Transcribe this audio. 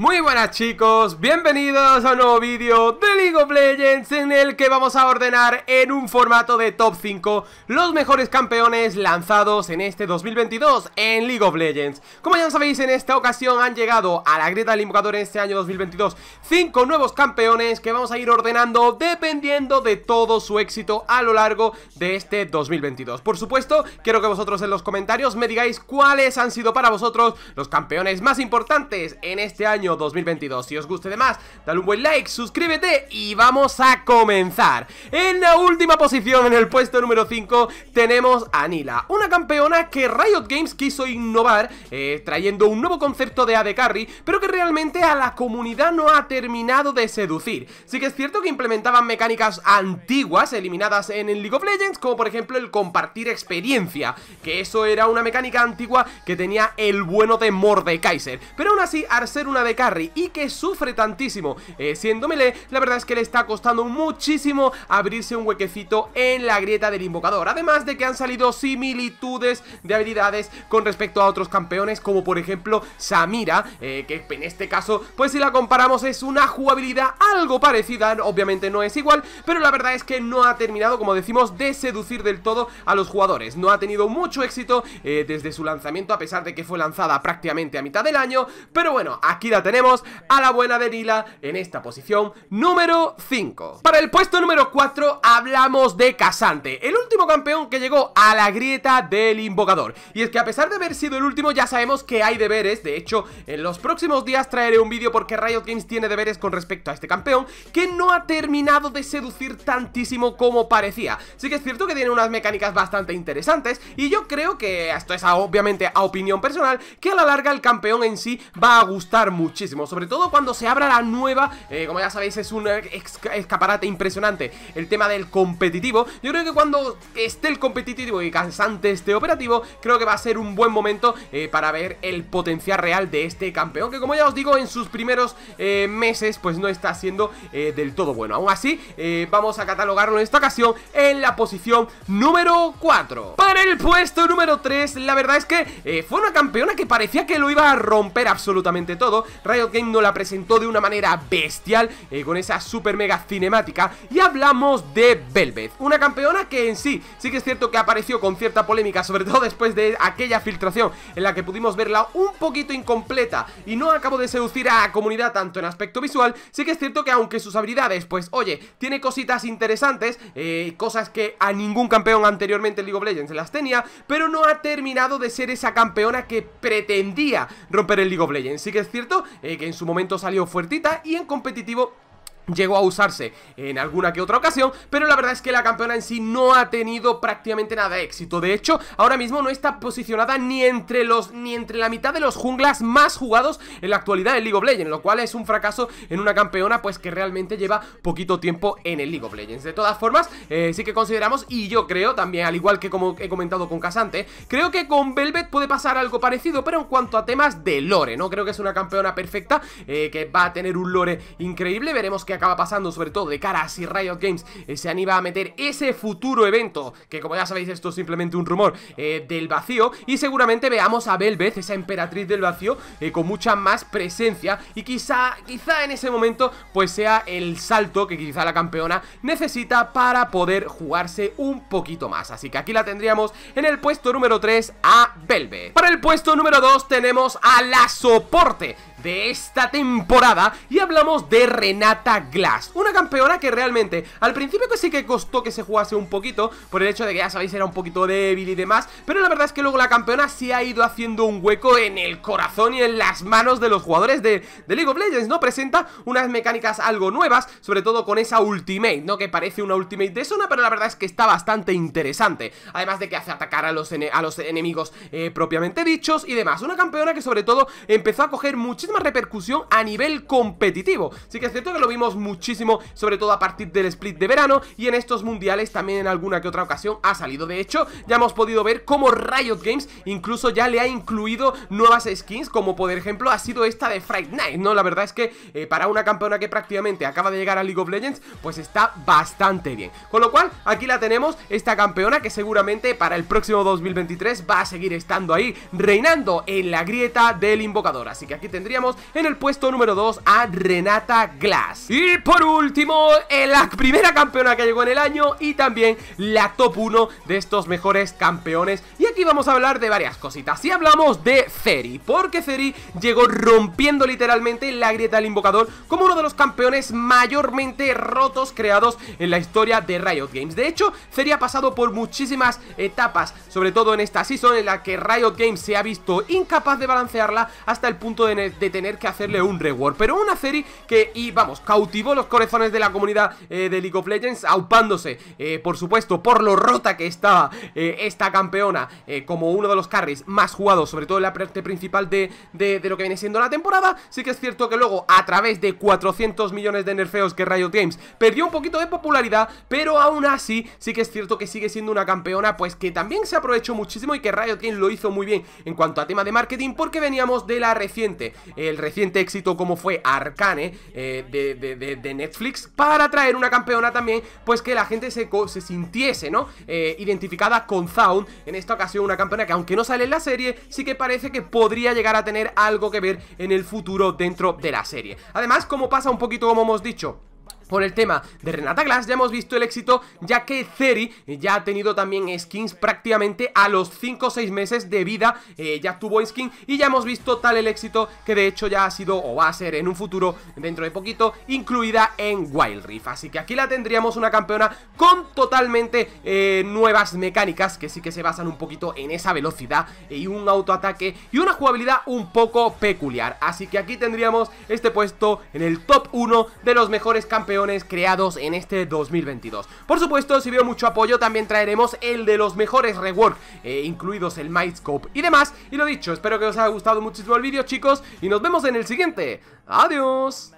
Muy buenas chicos, bienvenidos a un nuevo vídeo de League of Legends en el que vamos a ordenar en un formato de top 5 los mejores campeones lanzados en este 2022 en League of Legends. Como ya sabéis en esta ocasión han llegado a la grieta del invocador en este año 2022 5 nuevos campeones que vamos a ir ordenando dependiendo de todo su éxito a lo largo de este 2022. Por supuesto, quiero que vosotros en los comentarios me digáis cuáles han sido para vosotros los campeones más importantes en este año 2022 Si os guste de más, dale un buen like, suscríbete y vamos a comenzar En la última posición, en el puesto número 5, tenemos a Nila Una campeona que Riot Games quiso innovar eh, Trayendo un nuevo concepto de AD Carry Pero que realmente a la comunidad no ha terminado de seducir Sí que es cierto que implementaban mecánicas antiguas eliminadas en el League of Legends Como por ejemplo el compartir experiencia Que eso era una mecánica antigua que tenía el bueno de Kaiser. Pero aún así, al ser una de carry y que sufre tantísimo eh, siendo melee, la verdad es que le está costando muchísimo abrirse un huequecito en la grieta del invocador. Además de que han salido similitudes de habilidades con respecto a otros campeones, como por ejemplo Samira, eh, que en este caso, pues si la comparamos es una jugabilidad algo parecida, obviamente no es igual, pero la verdad es que no ha terminado, como decimos, de seducir del todo a los jugadores. No ha tenido mucho éxito eh, desde su lanzamiento, a pesar de que fue lanzada prácticamente a mitad del año, pero bueno, aquí la tenemos a la buena de en esta posición número 5. Para el puesto número 4 hablamos de Casante, el último campeón que llegó a la grieta del invocador. Y es que a pesar de haber sido el último ya sabemos que hay deberes, de hecho en los próximos días traeré un vídeo porque Riot Games tiene deberes con respecto a este campeón que no ha terminado de seducir tantísimo como parecía. Sí que es cierto que tiene unas mecánicas bastante interesantes y yo creo que, esto es obviamente a opinión personal, que a la larga el campeón en sí va a gustar mucho muchísimo, sobre todo cuando se abra la nueva, eh, como ya sabéis es un escaparate impresionante, el tema del competitivo, yo creo que cuando esté el competitivo y cansante este operativo, creo que va a ser un buen momento eh, para ver el potencial real de este campeón, que como ya os digo, en sus primeros eh, meses, pues no está siendo del todo bueno, aún así, vamos a catalogarlo en esta ocasión en la posición número 4 Para el puesto número 3, la verdad es que fue una campeona que parecía que lo iba a romper absolutamente todo Riot Game nos la presentó de una manera bestial eh, con esa super mega cinemática y hablamos de Velvet, una campeona que en sí, sí que es cierto que apareció con cierta polémica, sobre todo después de aquella filtración en la que pudimos verla un poquito incompleta y no acabo de seducir a la comunidad tanto en aspecto visual, sí que es cierto que aunque sus habilidades, pues oye, tiene cositas interesantes, eh, cosas que a ningún campeón anteriormente en League of Legends las tenía, pero no ha terminado de ser esa campeona que pretendía romper el League of Legends. Sí que es cierto eh, que en su momento salió fuertita y en competitivo llegó a usarse en alguna que otra ocasión, pero la verdad es que la campeona en sí no ha tenido prácticamente nada de éxito. De hecho, ahora mismo no está posicionada ni entre los ni entre la mitad de los junglas más jugados en la actualidad en League of Legends, lo cual es un fracaso en una campeona pues que realmente lleva poquito tiempo en el League of Legends. De todas formas, eh, sí que consideramos y yo creo también, al igual que como he comentado con Casante, creo que con Velvet puede pasar algo parecido, pero en cuanto a temas de lore, ¿no? Creo que es una campeona perfecta eh, que va a tener un lore increíble, veremos qué acaba pasando, sobre todo de cara a si Riot Games eh, se anima a meter ese futuro evento, que como ya sabéis esto es simplemente un rumor, eh, del vacío, y seguramente veamos a Velvet, esa emperatriz del vacío, eh, con mucha más presencia, y quizá, quizá en ese momento, pues sea el salto que quizá la campeona necesita para poder jugarse un poquito más, así que aquí la tendríamos en el puesto número 3 a Velvet. Para el puesto número 2 tenemos a la soporte, de esta temporada y hablamos de Renata Glass, una campeona que realmente al principio que sí que costó que se jugase un poquito por el hecho de que ya sabéis era un poquito débil y demás, pero la verdad es que luego la campeona sí ha ido haciendo un hueco en el corazón y en las manos de los jugadores de, League of Legends, ¿no? Presenta unas mecánicas algo nuevas, sobre todo con esa ultimate, ¿no? Que parece una ultimate de zona, pero la verdad es que está bastante interesante, además de que hace atacar a los, enemigos eh, propiamente dichos y demás, una campeona que sobre todo empezó a coger muchísimo repercusión a nivel competitivo. Así que es cierto que lo vimos muchísimo, sobre todo a partir del split de verano y en estos mundiales también en alguna que otra ocasión ha salido. De hecho, ya hemos podido ver cómo Riot Games incluso ya le ha incluido nuevas skins, como por ejemplo ha sido esta de Fright Night, ¿no? La verdad es que eh, para una campeona que prácticamente acaba de llegar a League of Legends, pues está bastante bien. Con lo cual, aquí la tenemos, esta campeona que seguramente para el próximo 2023 va a seguir estando ahí, reinando en la grieta del invocador. Así que aquí tendríamos en el puesto número 2 a Renata Glass. Y por último, eh, la primera campeona que llegó en el año y también la top 1 de estos mejores campeones. Y aquí vamos a hablar de varias cositas. y hablamos de Ferry porque Ferry llegó rompiendo literalmente la grieta del invocador como uno de los campeones mayormente rotos creados en la historia de Riot Games. De hecho, Ferry ha pasado por muchísimas etapas, sobre todo en esta season en la que Riot Games se ha visto incapaz de balancearla hasta el punto de tener que hacerle un reward Pero una serie que, y vamos, cautivó los corazones de la comunidad eh, de League of Legends Aupándose, eh, por supuesto, por lo rota que estaba eh, esta campeona Como uno de los carries más jugados, sobre todo en la parte principal de, de, lo que viene siendo la temporada Sí que es cierto que luego, a través de 400 millones de nerfeos que Riot Games Perdió un poquito de popularidad, pero aún así sí que es cierto que sigue siendo una campeona Pues que también se aprovechó muchísimo y que Riot Games lo hizo muy bien en cuanto a tema de marketing Porque veníamos de la reciente el reciente éxito como fue Arcane eh, de, Netflix para traer una campeona también, pues que la gente se, se sintiese, ¿no? Eh, identificada con Zaun, en esta ocasión una campeona que aunque no sale en la serie, sí que parece que podría llegar a tener algo que ver en el futuro dentro de la serie. Además, como pasa un poquito como hemos dicho, por el tema de Renata Glass ya hemos visto el éxito ya que Zeri eh, ya ha tenido también skins prácticamente a los 5 o 6 meses de vida eh, ya tuvo skin y ya hemos visto tal el éxito que de hecho ya ha sido o va a ser en un futuro dentro de poquito incluida en Wild Rift así que aquí la tendríamos una campeona con totalmente eh, nuevas mecánicas que sí que se basan un poquito en esa velocidad y un autoataque y una jugabilidad un poco peculiar así que aquí tendríamos este puesto en el top 1 de los mejores campeones creados en este 2022. Por supuesto, si veo mucho apoyo, también traeremos el de los mejores rework, eh, incluidos el Mindscope y demás. Y lo dicho, espero que os haya gustado muchísimo el vídeo, chicos, y nos vemos en el siguiente. ¡Adiós!